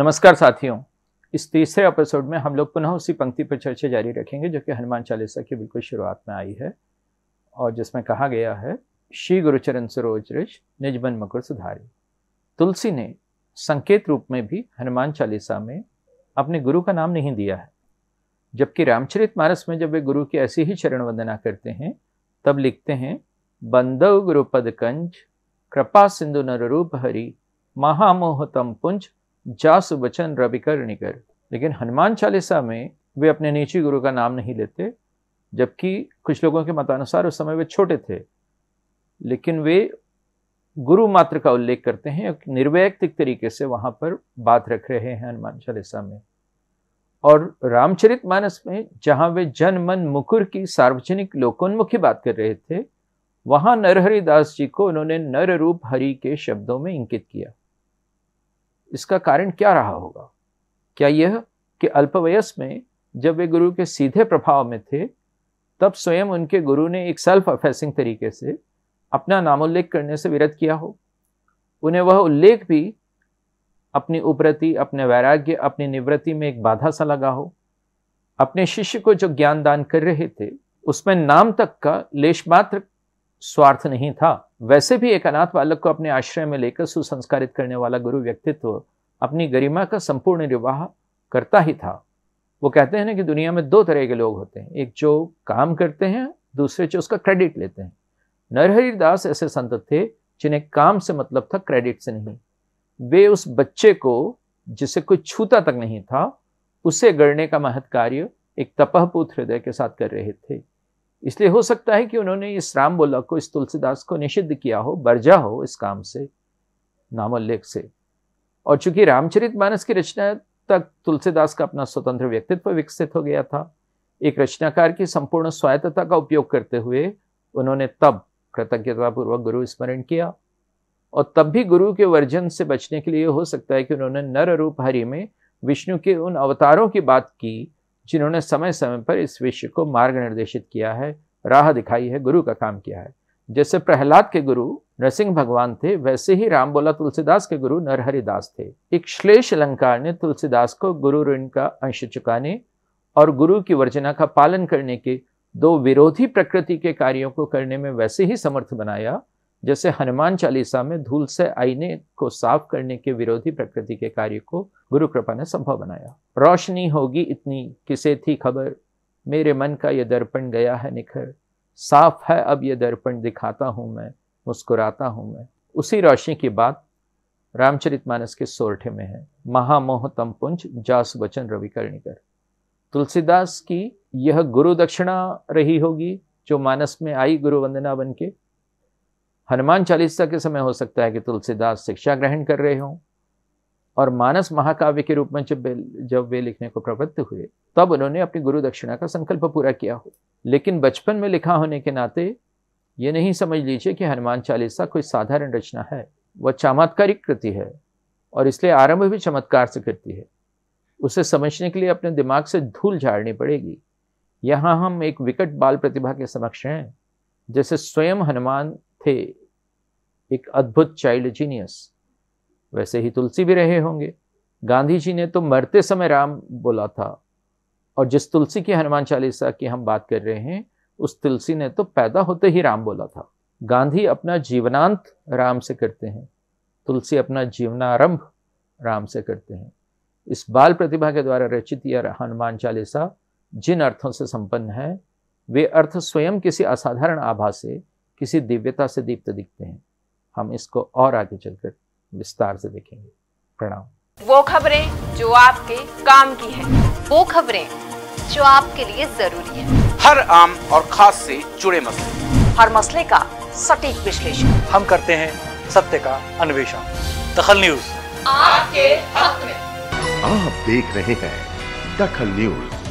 नमस्कार साथियों इस तीसरे एपिसोड में हम लोग पुनः उसी पंक्ति पर चर्चा जारी रखेंगे जो कि हनुमान चालीसा की बिल्कुल शुरुआत में आई है और जिसमें कहा गया है श्री गुरुचरण सरोज निज बन मकुर सुधारी तुलसी ने संकेत रूप में भी हनुमान चालीसा में अपने गुरु का नाम नहीं दिया है जबकि रामचरित मानस में जब वे गुरु की ऐसी ही चरण वंदना करते हैं तब लिखते हैं बंदव गुरुपद कंज कृपा सिंधु नर रूप हरि महामोहतम पुंज जास वचन रविकर्णिकर लेकिन हनुमान चालीसा में वे अपने नीची गुरु का नाम नहीं लेते जबकि कुछ लोगों के मतानुसार उस समय वे छोटे थे लेकिन वे गुरु मात्र का उल्लेख करते हैं निर्वैयक्तिक तरीके से वहाँ पर बात रख रहे हैं हनुमान चालीसा में और रामचरित मानस में जहाँ वे जन मन मुकुर की सार्वजनिक लोकोन्मुखी बात कर रहे थे वहाँ नरहरिदास जी को उन्होंने नर रूप हरि के शब्दों में इंकित किया इसका कारण क्या रहा होगा क्या यह कि अल्पवयस में जब वे गुरु के सीधे प्रभाव में थे तब स्वयं उनके गुरु ने एक सेल्फ अफेसिंग तरीके से अपना नामोल्लेख करने से विरत किया हो उन्हें वह उल्लेख भी अपनी उपरति अपने वैराग्य अपनी निवृत्ति में एक बाधा सा लगा हो अपने शिष्य को जो ज्ञान दान कर रहे थे उसमें नाम तक का लेशमात्र स्वार्थ नहीं था वैसे भी एक अनाथ बालक को अपने आश्रय में लेकर सुसंस्कारित करने वाला गुरु व्यक्तित्व अपनी गरिमा का संपूर्ण निर्वाह करता ही था वो कहते हैं ना कि दुनिया में दो तरह के लोग होते हैं एक जो काम करते हैं दूसरे जो उसका क्रेडिट लेते हैं नरहरि दास ऐसे संत थे जिन्हें काम से मतलब था क्रेडिट से नहीं वे उस बच्चे को जिसे कोई छूता तक नहीं था उसे गढ़ने का महत्व कार्य एक तपहपूत हृदय के साथ कर रहे थे इसलिए हो सकता है कि उन्होंने इस राम बोला को इस तुलसीदास को निषिद्ध किया हो बर्जा हो इस काम से नामोल्लेख से और चूंकि रामचरित मानस की रचना तक तुलसीदास का अपना स्वतंत्र व्यक्तित्व विकसित हो गया था एक रचनाकार की संपूर्ण स्वायत्तता का उपयोग करते हुए उन्होंने तब कृतज्ञतापूर्वक गुरु स्मरण किया और तब भी गुरु के वर्जन से बचने के लिए हो सकता है कि उन्होंने नर रूप हरि में विष्णु के उन अवतारों की बात की जिन्होंने समय समय पर इस विश्व को मार्ग निर्देशित किया है राह दिखाई है गुरु का काम किया है जैसे प्रहलाद के गुरु नरसिंह भगवान थे वैसे ही राम बोला तुलसीदास के गुरु नरहरिदास थे एक श्लेष अलंकार ने तुलसीदास को गुरु ऋण का अंश चुकाने और गुरु की वर्जना का पालन करने के दो विरोधी प्रकृति के कार्यों को करने में वैसे ही समर्थ बनाया जैसे हनुमान चालीसा में धूल से आईने को साफ करने के विरोधी प्रकृति के कार्य को गुरु कृपा ने संभव बनाया रोशनी होगी इतनी किसे थी खबर मेरे मन का यह दर्पण गया है निखर साफ है अब यह दर्पण दिखाता हूं मैं मुस्कुराता हूं मैं उसी रोशनी की बात रामचरित मानस के सोरठे में है महामोह तमपुंज जास वचन रविकर्णिकर तुलसीदास की यह गुरु दक्षिणा रही होगी जो मानस में आई गुरु वंदना बन के हनुमान चालीसा के समय हो सकता है कि तुलसीदास शिक्षा ग्रहण कर रहे हों और मानस महाकाव्य के रूप में जब जब वे लिखने को प्रवृत्त हुए तब उन्होंने अपनी गुरु दक्षिणा का संकल्प पूरा किया हो लेकिन बचपन में लिखा होने के नाते ये नहीं समझ लीजिए कि हनुमान चालीसा कोई साधारण रचना है वह चमत्कारिक कृति है और इसलिए आरंभ भी चमत्कार से करती है उसे समझने के लिए अपने दिमाग से धूल झाड़नी पड़ेगी यहाँ हम एक विकट बाल प्रतिभा के समक्ष हैं जैसे स्वयं हनुमान थे एक अद्भुत चाइल्ड जीनियस वैसे ही तुलसी भी रहे होंगे गांधी जी ने तो मरते समय राम बोला था और जिस तुलसी की हनुमान चालीसा की हम बात कर रहे हैं उस तुलसी ने तो पैदा होते ही राम बोला था गांधी अपना जीवनांत राम से करते हैं तुलसी अपना जीवनारंभ राम से करते हैं इस बाल प्रतिभा के द्वारा रचित यह हनुमान चालीसा जिन अर्थों से संपन्न है वे अर्थ स्वयं किसी असाधारण आभा से किसी दिव्यता से दीप्त दिखते हैं हम इसको और आगे चलकर विस्तार से देखेंगे प्रणाम वो खबरें जो आपके काम की है वो खबरें जो आपके लिए जरूरी है हर आम और खास से जुड़े मसले हर मसले का सटीक विश्लेषण हम करते हैं सत्य का अन्वेषण दखल न्यूज आपके हक में आप देख रहे हैं दखल न्यूज